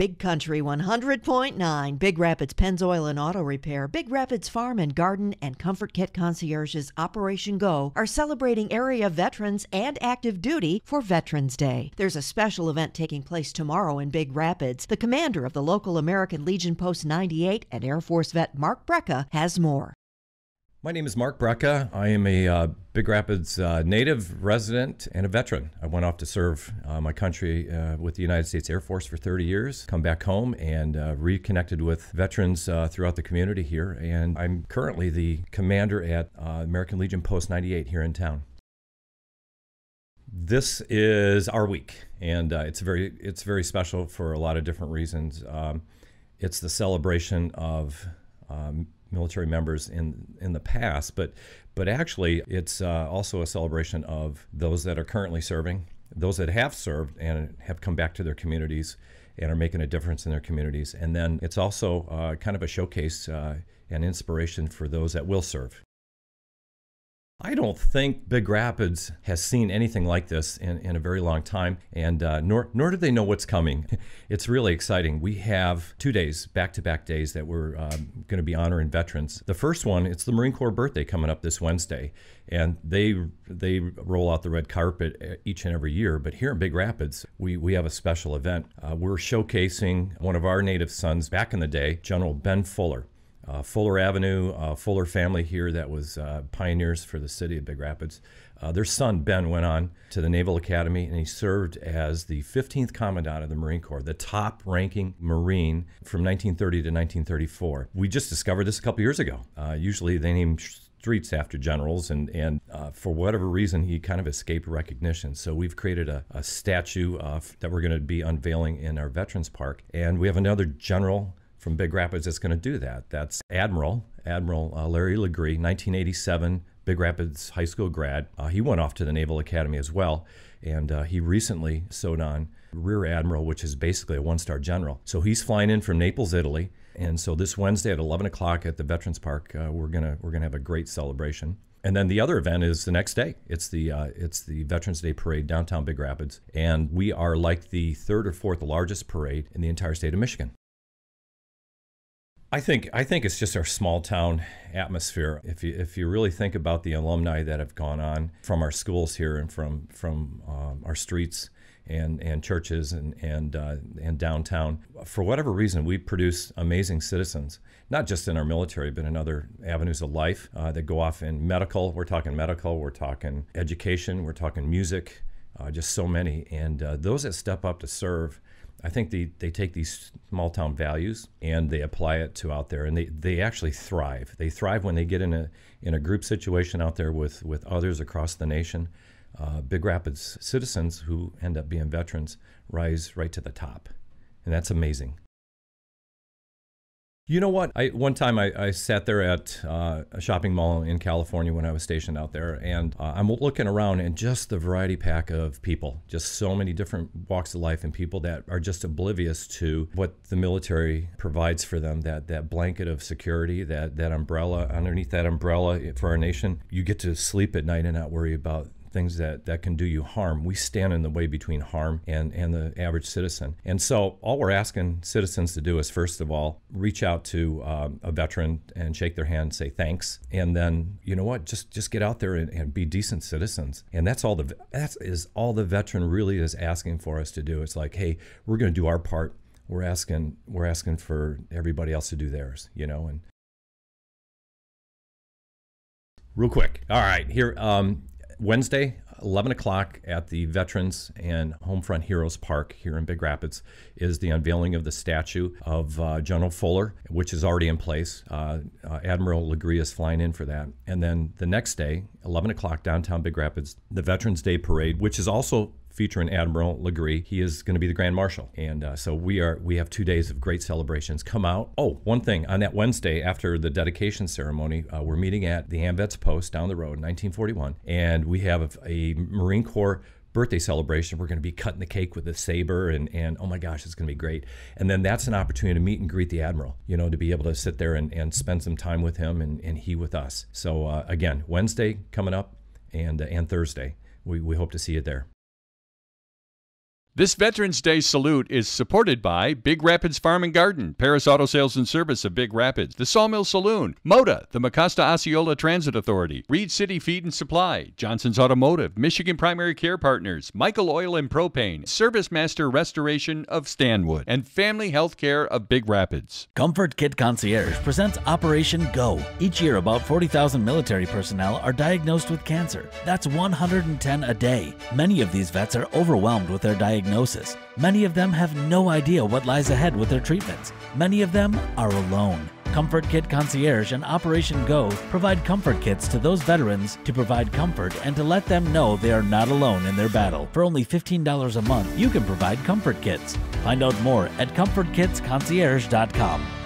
Big Country 100.9, Big Rapids Pennzoil and Auto Repair, Big Rapids Farm and Garden, and Comfort Kit Concierge's Operation Go are celebrating area veterans and active duty for Veterans Day. There's a special event taking place tomorrow in Big Rapids. The commander of the local American Legion Post 98 and Air Force vet Mark Brecka has more. My name is Mark Brecka. I am a uh, Big Rapids uh, native resident and a veteran. I went off to serve uh, my country uh, with the United States Air Force for 30 years, come back home and uh, reconnected with veterans uh, throughout the community here. And I'm currently the commander at American Legion Post 98 here in town. This is our week, and it's very it's very special for a lot of different reasons. Um, it's the celebration of um, military members in in the past, but but actually it's uh, also a celebration of those that are currently serving, those that have served and have come back to their communities and are making a difference in their communities, and then it's also uh, kind of a showcase uh, and inspiration for those that will serve. I don't think Big Rapids has seen anything like this in, in a very long time, and uh, nor, nor do they know what's coming. It's really exciting. We have two days, back to back days, that we're um, going to be honoring veterans. The first one, it's the Marine Corps birthday coming up this Wednesday, and they they roll out the red carpet uh, each and every year. But here in Big Rapids, we, we have a special event. Uh, we're showcasing one of our native sons back in the day, General Ben Fuller uh, Fuller Avenue, uh, Fuller family here that was uh, pioneers for the city of Big Rapids. Uh, their son, Ben, went on to the Naval Academy and he served as the 15th Commandant of the Marine Corps, the top ranking Marine from 1930 to 1934. We just discovered this a couple years ago. Uh, usually they name streets after generals, and, and uh, for whatever reason, he kind of escaped recognition. So we've created a, a statue uh, that we're going to be unveiling in our Veterans Park. And we have another general from Big Rapids that's going to do that. That's Admiral, Admiral uh, Larry Legree, 1987 Big Rapids High School grad. Uh, he went off to the Naval Academy as well, and uh, he recently sewed on Rear Admiral, which is basically a one star general. So he's flying in from Naples, Italy. And so this Wednesday at 11 o'clock at the Veterans Park, uh, we're gonna we're gonna have a great celebration. And then the other event is the next day. It's the uh, it's the Veterans Day Parade downtown Big Rapids, and we are like the third or fourth largest parade in the entire state of Michigan. I think I think it's just our small town atmosphere. If you if you really think about the alumni that have gone on from our schools here and from from um, our streets and and churches and and uh, and downtown, for whatever reason, we produce amazing citizens. Not just in our military, but in other avenues of life uh, that go off in medical. We're talking medical. We're talking education. We're talking music. Uh, just so many, and uh, those that step up to serve I think they, they take these small town values and they apply it to out there and they, they actually thrive. They thrive when they get in a in a group situation out there with, with others across the nation. Uh, Big Rapids citizens who end up being veterans rise right to the top. And that's amazing. You know what? I one time I, I sat there at uh, a shopping mall in California when I was stationed out there, and uh, I'm looking around and just the variety pack of people, just so many different walks of life and people that are just oblivious to what the military provides for them. That that blanket of security, that that umbrella underneath that umbrella for our nation, you get to sleep at night and not worry about things that, that can do you harm. We stand in the way between harm and, and the average citizen. And so all we're asking citizens to do is, first of all, reach out to um, a veteran and shake their hand, say thanks. And then, you know what, just, just get out there and, and be decent citizens. And that's all the, that is all the veteran really is asking for us to do. It's like, hey, we're going to do our part. We're asking, we're asking for everybody else to do theirs, you know, and real quick. All right, here. Um, Wednesday, 11 o'clock at the Veterans and Homefront Heroes Park here in Big Rapids, is the unveiling of the statue of uh, General Fuller, which is already in place. Uh, uh, Admiral Legree is flying in for that. And then the next day, 11 o'clock downtown Big Rapids, the Veterans Day Parade, which is also featuring Admiral Legree. He is going to be the Grand Marshal, and uh, so we are we have two days of great celebrations. Come out. Oh, one thing on that Wednesday after the dedication ceremony, uh, we're meeting at the Amvets Post down the road, 1941, and we have a, Marine Corps birthday celebration. We're going to be cutting the cake with a saber, and, and oh my gosh, it's going to be great. And then that's an opportunity to meet and greet the Admiral, you know, to be able to sit there and, and spend some time with him and, and he with us. So, uh, again, Wednesday coming up and, uh, and Thursday. We, we hope to see you there. This Veterans Day salute is supported by Big Rapids Farm and Garden, Paris Auto Sales and Service of Big Rapids, the Sawmill Saloon, Moda, the Macosta Osceola Transit Authority, Reed City Feed and Supply, Johnson's Automotive, Michigan Primary Care Partners, Michael Oil and Propane, Service Master Restoration of Stanwood, and Family Health Care of Big Rapids. Comfort Kit Concierge presents Operation Go. Each year, about 40,000 military personnel are diagnosed with cancer. That's 110 a day. Many of these vets are overwhelmed with their diagnosis diagnosis. Many of them have no idea what lies ahead with their treatments. Many of them are alone. Comfort Kit Concierge and Operation Go provide comfort kits to those veterans to provide comfort and to let them know they are not alone in their battle. For only $15 a month, you can provide comfort kits. Find out more at comfortkitsconcierge.com.